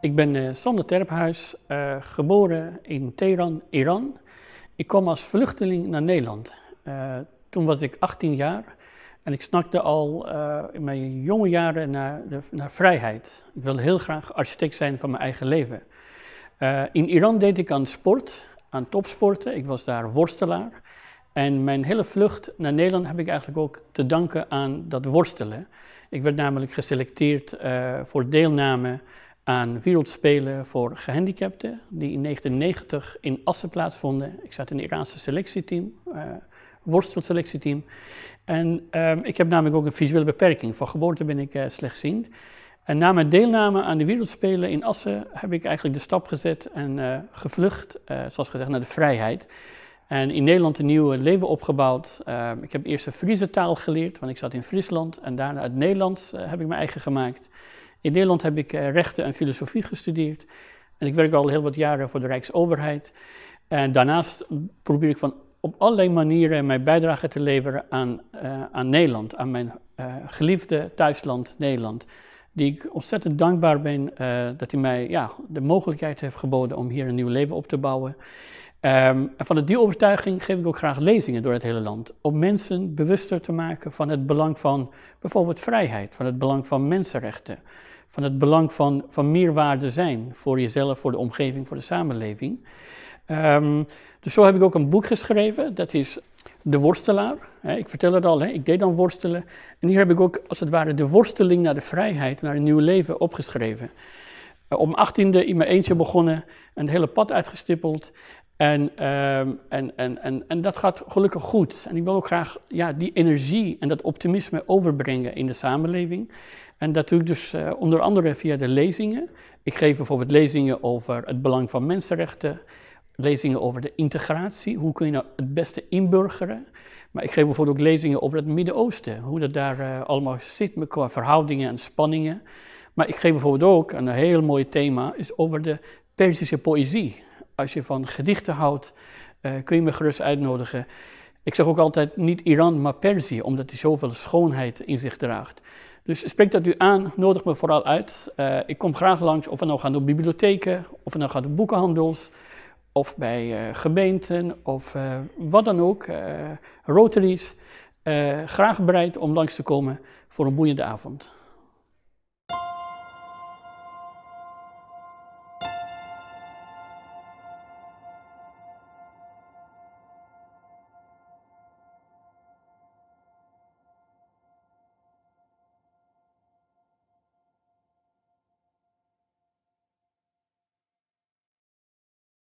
Ik ben eh, Sander Terphuis, eh, geboren in Teheran, Iran. Ik kwam als vluchteling naar Nederland. Eh, toen was ik 18 jaar en ik snakte al in mijn jonge jaren naar, de, naar vrijheid. Ik wilde heel graag architect zijn van mijn eigen leven. in Iran deed ik aan sport, aan topsporten. Ik was daar worstelaar. En mijn hele vlucht naar Nederland heb ik eigenlijk ook te danken aan dat worstelen. Ik werd namelijk geselecteerd voor deelname aan wereldspelen voor gehandicapten, die in 1990 in Assen plaatsvonden. Ik zat in het Iraanse selectieteam, uh, En ehm, ik heb namelijk ook een visuele beperking. Van geboorte ben ik uh, slechtziend. En na mijn deelname aan de wereldspelen in Assen heb ik eigenlijk de stap gezet en eh, gevlucht, zoals gezegd, naar de vrijheid. En in Nederland een nieuw leven opgebouwd. Ehm, ik heb eerst de Friese taal geleerd, want ik zat in Friesland. En daarna het Nederlands heb ik mijn eigen gemaakt. In Nederland heb ik eh, rechten en filosofie gestudeerd. En ik werk al heel wat jaren voor de Rijksoverheid. En daarnaast probeer ik van, op allerlei manieren mijn bijdrage te leveren aan, eh, aan Nederland, aan mijn eh, geliefde thuisland Nederland. Die ik ontzettend dankbaar ben dat hij mij ja, de mogelijkheid heeft geboden om hier een nieuw leven op te bouwen. Um, en vanuit die overtuiging geef ik ook graag lezingen door het hele land. Om mensen bewuster te maken van het belang van bijvoorbeeld vrijheid, van het belang van mensenrechten, van het belang van, van meerwaarde zijn voor jezelf, voor de omgeving, voor de samenleving. Ehm, dus zo heb ik ook een boek geschreven, dat is De Worstelaar. ik vertel het al, ik deed dan worstelen. En hier heb ik ook als het ware de worsteling naar de vrijheid, naar een nieuw leven opgeschreven eh, om 18e in mijn eentje begonnen, een hele pad uitgestippeld. En, ehm, en, en, en, en dat gaat gelukkig goed. En ik wil ook graag ja, die energie en dat optimisme overbrengen in de samenleving. En dat doe ik dus eh, onder andere via de lezingen. Ik geef bijvoorbeeld lezingen over het belang van mensenrechten, lezingen over de integratie, hoe kun je nou het beste inburgeren. Maar ik geef bijvoorbeeld ook lezingen over het Midden-Oosten, hoe dat daar eh, allemaal zit met qua verhoudingen en spanningen. Maar ik geef bijvoorbeeld ook, een heel mooi thema, is over de Perzische poëzie. Als je van gedichten houdt, eh, kun je me gerust uitnodigen. Ik zeg ook altijd niet Iran, maar Perzië, omdat die zoveel schoonheid in zich draagt. Dus spreek dat u aan, nodig me vooral uit. Eh, ik kom graag langs, of we nou gaan door bibliotheken, of we nou gaan door boekenhandels, of bij eh, gemeenten, of wat dan ook, rotaries. graag bereid om langs te komen voor een boeiende avond.